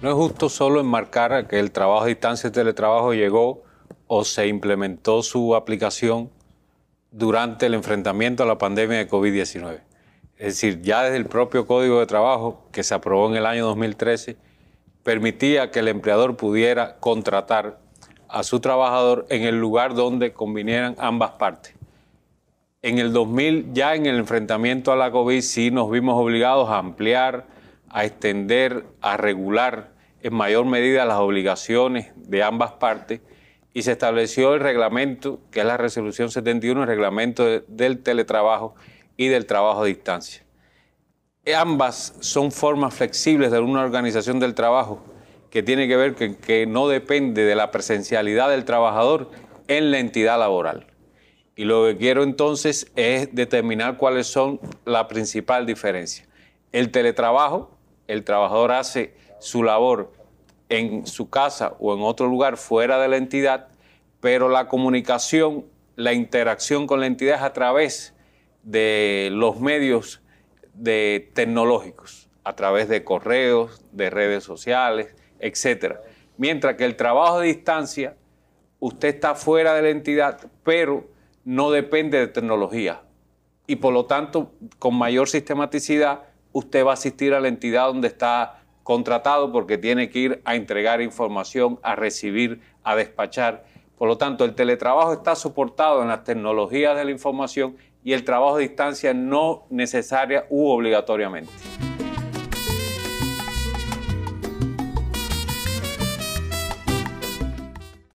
No es justo solo enmarcar que el trabajo a distancia y teletrabajo llegó o se implementó su aplicación durante el enfrentamiento a la pandemia de COVID-19. Es decir, ya desde el propio Código de Trabajo, que se aprobó en el año 2013, permitía que el empleador pudiera contratar a su trabajador en el lugar donde convinieran ambas partes. En el 2000, ya en el enfrentamiento a la COVID, sí nos vimos obligados a ampliar a extender, a regular en mayor medida las obligaciones de ambas partes y se estableció el reglamento, que es la resolución 71, el reglamento del teletrabajo y del trabajo a distancia. Eh, ambas son formas flexibles de una organización del trabajo que tiene que ver con que, no depende de la presencialidad del trabajador en la entidad laboral. Y lo que quiero entonces es determinar cuáles son las principales diferencias. El teletrabajo el trabajador hace su labor en su casa o en otro lugar fuera de la entidad, pero la comunicación, la interacción con la entidad es a través de los medios de tecnológicos, a través de correos, de redes sociales, etc. Mientras que el trabajo a distancia, usted está fuera de la entidad, pero no depende de tecnología. Y por lo tanto, con mayor sistematicidad, usted va a asistir a la entidad donde está contratado porque tiene que ir a entregar información, a recibir, a despachar. Por lo tanto, el teletrabajo está soportado en las tecnologías de la información y el trabajo a distancia no necesaria u obligatoriamente.